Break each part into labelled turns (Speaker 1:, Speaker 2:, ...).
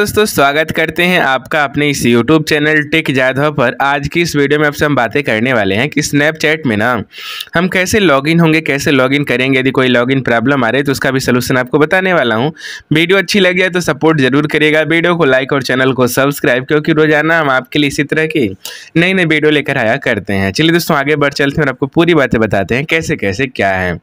Speaker 1: दोस्तों स्वागत करते हैं आपका अपने इस यूट्यूब चैनल टिक जाधव पर आज की इस वीडियो में आपसे हम बातें करने वाले हैं कि स्नैपचैट में ना हम कैसे लॉगिन होंगे कैसे लॉगिन करेंगे यदि कोई लॉगिन प्रॉब्लम आ रही है तो उसका भी सोलूशन आपको बताने वाला हूँ वीडियो अच्छी लगी है तो सपोर्ट जरूर करिएगा वीडियो को लाइक और चैनल को सब्सक्राइब क्योंकि रोजाना हम आपके लिए इसी तरह की नई नई वीडियो लेकर आया करते हैं चलिए दोस्तों आगे बढ़ चलते हैं और आपको पूरी बातें बताते हैं कैसे कैसे क्या है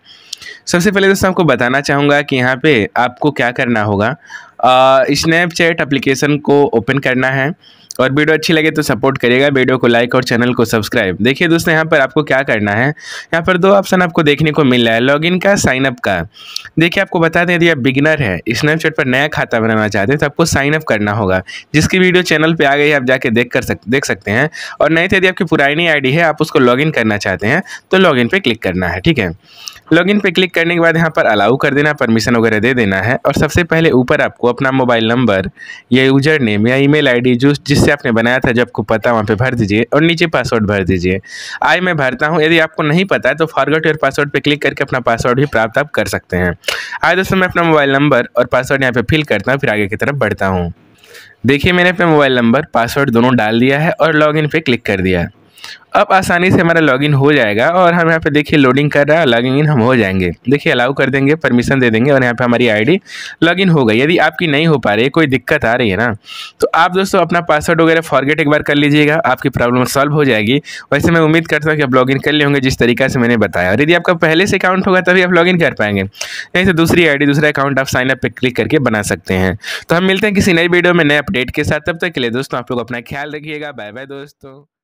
Speaker 1: सबसे पहले दोस्तों आपको बताना चाहूँगा कि यहाँ पे आपको क्या करना होगा स्नैपचैट एप्लीकेशन को ओपन करना है और वीडियो अच्छी लगे तो सपोर्ट करिएगा वीडियो को लाइक और चैनल को सब्सक्राइब देखिए दोस्तों यहाँ पर आपको क्या करना है यहाँ पर दो ऑप्शन आपको देखने को मिल रहा है लॉगिन का साइनअप का देखिए आपको बता दें यदि आप बिगिनर है स्नैपचैट पर नया खाता बनाना चाहते हैं तो आपको साइनअप करना होगा जिसकी वीडियो चैनल पर आ गई आप जाके देख कर सक देख सकते हैं और नहीं तो यदि आपकी पुरानी आई है आप उसको लॉगिन करना चाहते हैं तो लॉग पर क्लिक करना है ठीक है लॉगिन पर क्लिक करने के बाद यहाँ पर अलाउ कर देना परमिशन वगैरह दे देना है और सबसे पहले ऊपर आपको अपना मोबाइल नंबर या यूजर नेम या ईमेल आईडी जो जिससे आपने बनाया था जब को पता वहाँ पे भर दीजिए और नीचे पासवर्ड भर दीजिए आई मैं भरता हूँ यदि आपको नहीं पता है तो फॉरगेट योर पासवर्ड पर क्लिक करके अपना पासवर्ड भी प्राप्त आप कर सकते हैं आए दोस्तों मैं अपना मोबाइल नंबर और पासवर्ड यहाँ पर फिल करता हूँ फिर आगे की तरफ बढ़ता हूँ देखिए मैंने अपना मोबाइल नंबर पासवर्ड दोनों डाल दिया है और लॉगिन पे क्लिक कर दिया है अब आसानी से हमारा लॉगिन हो जाएगा और हम यहाँ पे देखिए लोडिंग कर रहा है लॉगिंग इन हम हो जाएंगे देखिए अलाउ कर देंगे परमिशन दे देंगे और यहाँ पे हमारी आईडी लॉगिन हो गई यदि आपकी नहीं हो पा रही है कोई दिक्कत आ रही है ना तो आप दोस्तों अपना पासवर्ड वगैरह फॉरगेट एक बार कर लीजिएगा आपकी प्रॉब्लम सॉल्व हो जाएगी वैसे मैं उम्मीद करता हूँ कि आप लॉग कर ले होंगे जिस तरीका से मैंने बताया और यदि आपका पहले से अकाउंट होगा तभी आप लॉग कर पाएंगे नहीं तो दूसरी आई दूसरा अकाउंट आप साइनअप पर क्लिक करके बना सकते हैं तो हम मिलते हैं किसी नई वीडियो में नए अपडेट के साथ तब तक के लिए दोस्तों आप लोग अपना ख्याल रखिएगा बाय बाय दोस्तों